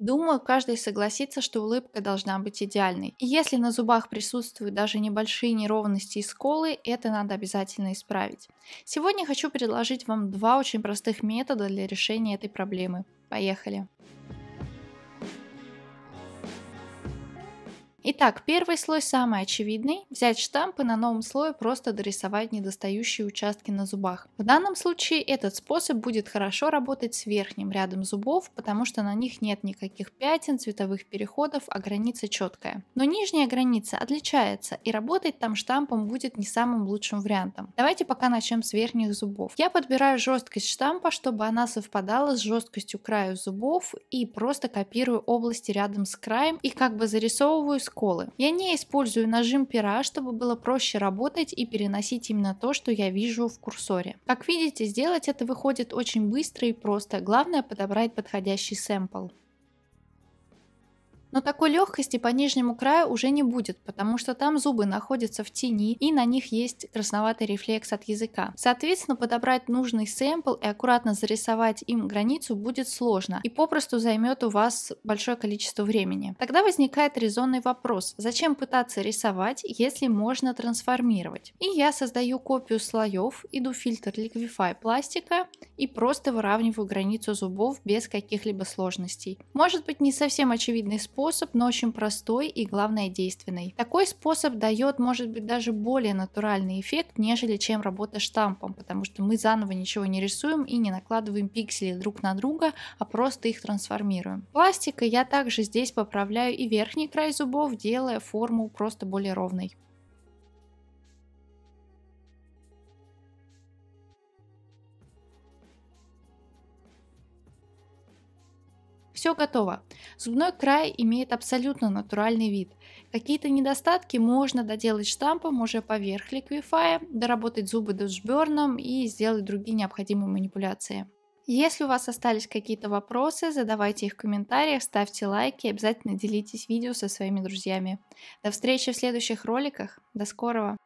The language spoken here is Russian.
Думаю, каждый согласится, что улыбка должна быть идеальной. И если на зубах присутствуют даже небольшие неровности и сколы, это надо обязательно исправить. Сегодня хочу предложить вам два очень простых метода для решения этой проблемы. Поехали! Итак, первый слой самый очевидный. Взять штампы на новом слое просто дорисовать недостающие участки на зубах. В данном случае этот способ будет хорошо работать с верхним рядом зубов, потому что на них нет никаких пятен, цветовых переходов, а граница четкая. Но нижняя граница отличается, и работать там штампом будет не самым лучшим вариантом. Давайте пока начнем с верхних зубов. Я подбираю жесткость штампа, чтобы она совпадала с жесткостью краю зубов и просто копирую области рядом с краем и как бы зарисовываю сколы. Я не использую нажим пера, чтобы было проще работать и переносить именно то, что я вижу в курсоре. Как видите, сделать это выходит очень быстро и просто, главное подобрать подходящий сэмпл. Но такой легкости по нижнему краю уже не будет, потому что там зубы находятся в тени и на них есть красноватый рефлекс от языка. Соответственно, подобрать нужный сэмпл и аккуратно зарисовать им границу будет сложно и попросту займет у вас большое количество времени. Тогда возникает резонный вопрос, зачем пытаться рисовать, если можно трансформировать? И я создаю копию слоев, иду в фильтр Liquify пластика и просто выравниваю границу зубов без каких-либо сложностей. Может быть не совсем очевидный способ, способ, но очень простой и, главное, действенный. Такой способ дает, может быть, даже более натуральный эффект, нежели чем работа штампом, потому что мы заново ничего не рисуем и не накладываем пиксели друг на друга, а просто их трансформируем. Пластикой я также здесь поправляю и верхний край зубов, делая форму просто более ровной. Все готово. Зубной край имеет абсолютно натуральный вид. Какие-то недостатки можно доделать штампом уже поверх ликвифая, доработать зубы душберном и сделать другие необходимые манипуляции. Если у вас остались какие-то вопросы, задавайте их в комментариях, ставьте лайки и обязательно делитесь видео со своими друзьями. До встречи в следующих роликах. До скорого!